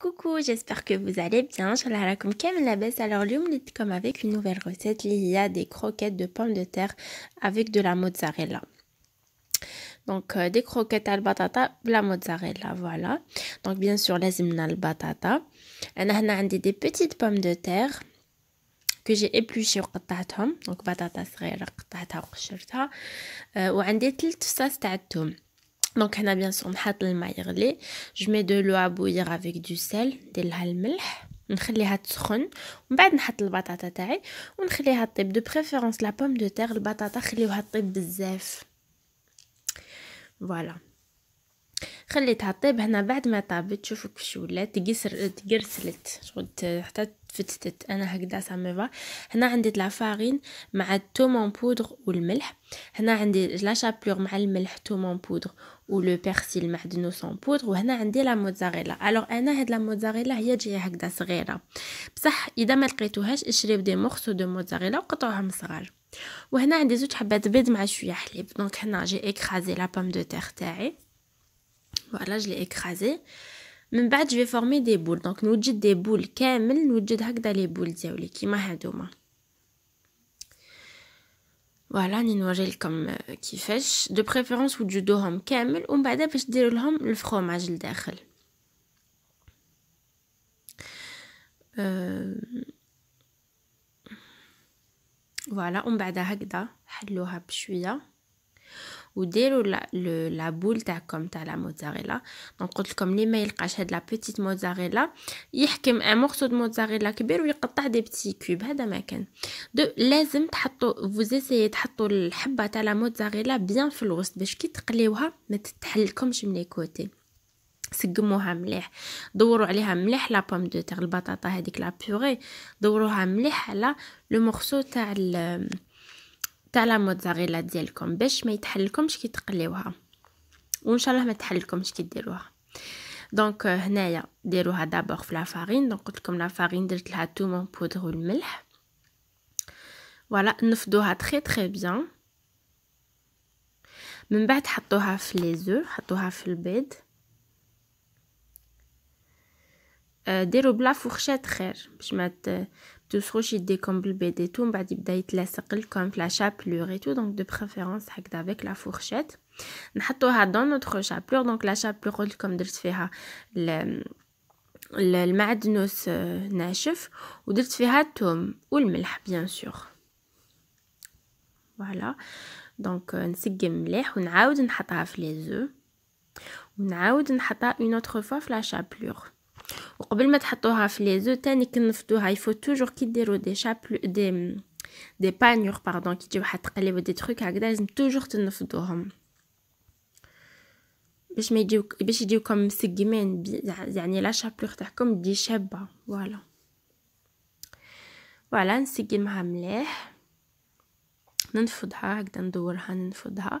Coucou, j'espère que vous allez bien. Je la comme la baisse alors dit comme avec une nouvelle recette. Il y a des croquettes de pommes de terre avec de la mozzarella. Donc euh, des croquettes à la batata, la mozzarella, voilà. Donc bien sûr, la zimna al batata. On des petites pommes de terre que j'ai épluchées donc batata صغيرة قطعتها وقشرتها tout ça donc, on a bien sûr mis le Je mets de l'eau à bouillir avec du sel, de l'almelh. On va tsukhun. On va mettre le batata taï. On va mettre de préférence la pomme de terre, le batata, on va mettre le Voilà. خليتها طيب هنا بعد ما طابت شوفوا كيفاش ولات تقسر تقرسلت شغل حتى فتتت انا هكذا ساميفا هنا عندي لا فارين مع التومون بودر والملح هنا عندي لا شابلور مع الملح بودغ بودر ولو بيرسيل مع دو بودغ بودر وهنا عندي لا موتزاريلا الوغ انا هاد لا موتزاريلا هي جايه هكذا صغيره بصح اذا ما لقيتوهاش اشريو دي مورسو دو موتزاريلا وقطعوهم صغار وهنا عندي زوج حبات بيض مع شويه حليب دونك هنا جي اكرازي لا بام دو تير تاعي voilà je l'ai écrasé من بعد je فورمي دي بول دونك نوجد دي بول كامل نوجد هكذا لي بول ديالي كيما هادوما فوالا راني نوريلكم كيفاش دو بريفيرونس وجدوهم كامل ومن بعد باش ديروا لهم الفرomage لداخل فوالا ومن بعد هكذا حلوها بشويه وديروا لا بول تاعكم تاع لا موتزاريلا دونك قلت لكم اللي ما يلقاش هاد لا بيتيت موتزاريلا يحكم ان مورسو دو موتزاريلا كبير ويقطع دي بيتي كوب هذا ما كان دو لازم تحطوا فوزيسي تحطوا الحبه تاع لا موتزاريلا بيان في الوسط باش كي تقليوها ما تتحلكمش من لي كوتي سقموها مليح دوروا عليها مليح لا بوم دو تاع البطاطا هذيك لا بيوري دوروها مليح على لو مورسو تاع تاع لا موتزاريلا ديالكم باش ما يتحلكمش كي تقليوها وان شاء الله ما تحلكمش كي euh, ديروها دونك هنايا ديروها دابور في لافارين دونك قلت لكم لافارين درت لها تومون بودر والملح فوالا نفضوها تري تري بيان من بعد حطوها في لي زو حطوها في البيض euh, ديروا بلا فورشيت خير باش ما Ben, Tous les rouges sont comme les bêtes, tout le monde a comme la chapelure et tout. Donc, de préférence, avec la fourchette. Nous avons dans notre chapelure donc la chapelure comme d'autres fois, le madnos euh, nèchef ou d'autres fois, tout le monde, bien sûr. Voilà. Donc, euh, nous avons fait les œufs oeufs. Nous avons fait une autre fois la chapelure وقبل ما تحطوها في زو تاني كنفضوها يفوت توجور كي ديروا دي شابلو دي دي بانيور باردون كي تجيو واحد تقليب دي تروك هكذا لازم توجور تنفضوهم باش ما يجيو باش يجيوكم مسقمين يعني لا شابلوغ تاعكم دي شابه فوالا فوالا نسقمها مليح ننفضها هكذا ندورها ننفضها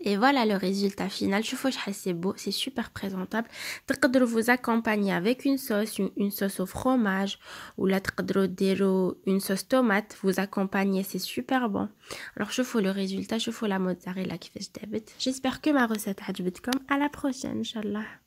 Et voilà le résultat final. Je trouve que c'est beau, c'est super présentable. Vous vous accompagner avec une sauce, une, sauce au fromage, ou la une sauce tomate. Vous accompagner c'est super bon. Alors je fais le résultat, je fais la mozzarella qui fait J'espère que ma recette a À la prochaine, Inch'Allah.